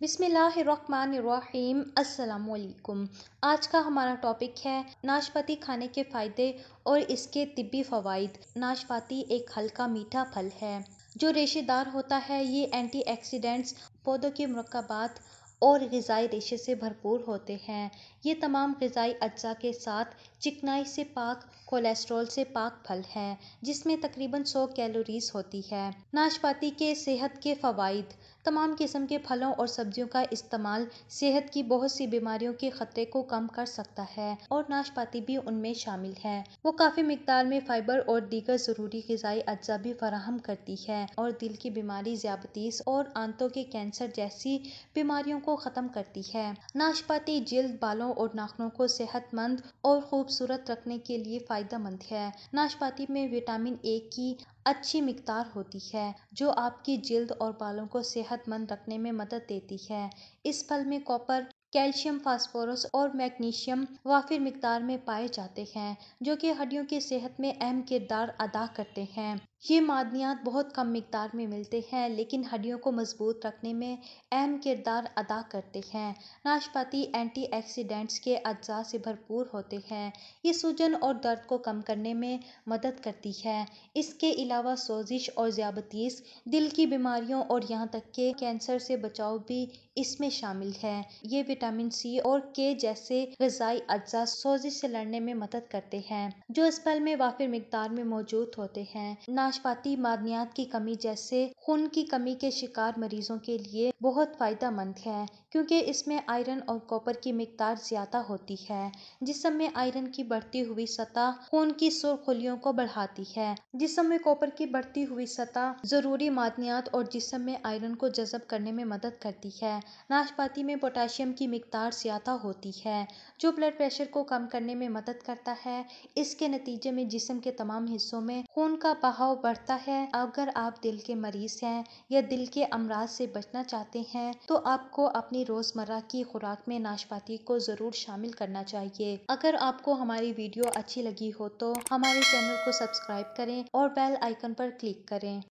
बिसमीम् अल्लाम आज का हमारा टॉपिक है नाशपाती खाने के फ़ायदे और इसके तिबी फ़वाद नाशपाती एक हल्का मीठा फल है जो रेशेदार होता है ये एंटीऑक्सीडेंट्स पौधों के मरकबात और गज़ाई रेशे से भरपूर होते हैं ये तमाम गज़ाई अज्जा के साथ चिकनाई से पाक कोलेस्ट्रॉल से पाक फल है जिसमें तकरीबन 100 कैलोरीज होती है नाशपाती के सेहत के फ़वाद तमाम किस्म के फलों और सब्जियों का इस्तेमाल सेहत की बहुत सी बीमारियों के खतरे को कम कर सकता है और नाशपाती भी उनमें शामिल है वो काफी मकदार में फाइबर और दीगर जरूरी गजाई अज्जा भी फराहम करती है और दिल की बीमारी ज्यादतीस और आंतों के कैंसर जैसी बीमारियों को खत्म करती है नाशपाती जल्द बालों और नाखनों को सेहतमंद और खूबसूरत रखने के लिए मंद है नाशपाती में विटामिन ए की अच्छी मकदार होती है जो आपकी जिल्द और बालों को सेहतमंद रखने में मदद देती है इस फल में कॉपर कैल्शियम फास्फोरस और मैग्नीशियम वाफिर मकदार में पाए जाते हैं जो कि हड्डियों की सेहत में अहम किरदार अदा करते हैं ये मादनियात बहुत कम मकदार में मिलते हैं लेकिन हड्डियों को मज़बूत रखने में अहम किरदार अदा करते हैं नाशपाती एंटी एक्सीडेंट्स के अज्जा से भरपूर होते हैं ये सूजन और दर्द को कम करने में मदद करती है इसके अलावा सोजिश और ज़्याबतीस दिल की बीमारियों और यहाँ तक के कैंसर से बचाव भी इसमें शामिल है ये विटामिन सी और के जैसे गजाई अज्जा सोजिश से लड़ने में मदद करते हैं जो स्पल में वाफिर मकदार में मौजूद होते हैं नाश नाशपाती मादनियात की कमी जैसे खून की कमी के शिकार मरीजों के लिए बहुत मंद है क्योंकि इसमें आयरन और कॉपर की मकदार ज़्यादा होती है जिसम में आयरन की बढ़ती हुई सतह खून की सुर्खियों को बढ़ाती है जिस्म में कॉपर की बढ़ती हुई सतह ज़रूरी मादनियात और जिसम में आयरन को जज़ब करने में मदद करती है नाशपाती में पोटाशियम की मकदार ज़्यादा होती है जो ब्लड प्रेशर को कम करने में मदद करता है इसके नतीजे में जिसम के तमाम हिस्सों में खून का बहाव बढ़ता है अगर आप दिल के मरीज़ हैं या दिल के अमराज से बचना चाहते सकते हैं तो आपको अपनी रोजमर्रा की खुराक में नाशपाती को जरूर शामिल करना चाहिए अगर आपको हमारी वीडियो अच्छी लगी हो तो हमारे चैनल को सब्सक्राइब करें और बेल आइकन पर क्लिक करें